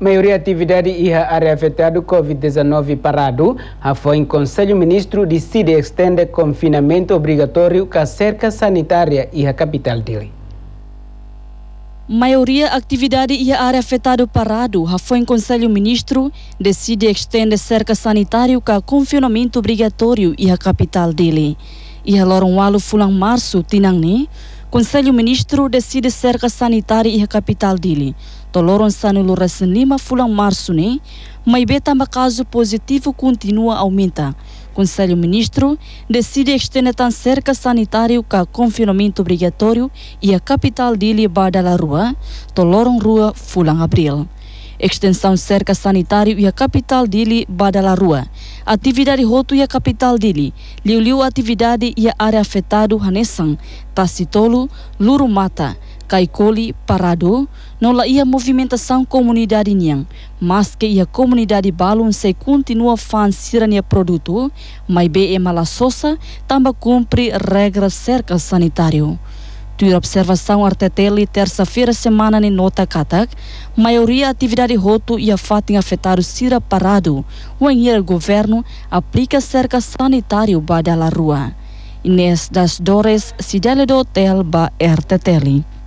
Maioria atividade ia área afetada Covid-19 parado, foi em Conselho Ministro decide estender confinamento obrigatório com cerca sanitária e a capital dele. Maioria atividade e área afetada parado, foi em Conselho Ministro decide estender cerca sanitário com confinamento obrigatório e a capital dele. E a Loronwalo Fulan Março, Tinangni, Conselho Ministro decide cerca sanitária e a capital dele. Toloron Sanulu lima Fulan Março, né? Mas também caso positivo continua a aumentar. Conselho Ministro decide estender a cerca sanitária com confinamento obrigatório e a capital dele Badala Rua, Toloron Rua Fulan Abril. Extensão cerca sanitário e a capital dele, Badalarua. Atividade roto e a capital dele, liu-liu atividade e a área afetada, Hanessan, Tacitolo, Lurumata, Kaikoli, Parado, nola ia movimentação comunidade niang, mas que ia comunidade balun se continua fan sirania produto, mas be e malassosa, também cumpre regra cerca sanitário. De observação RTTL, terça-feira, semana em nota Katak, maioria atividade roto e afata em afetar o Sira Parado. O engenheiro governo aplica cerca sanitário la rua. Inês das Dores, Cidade do Hotel, ba RTTL.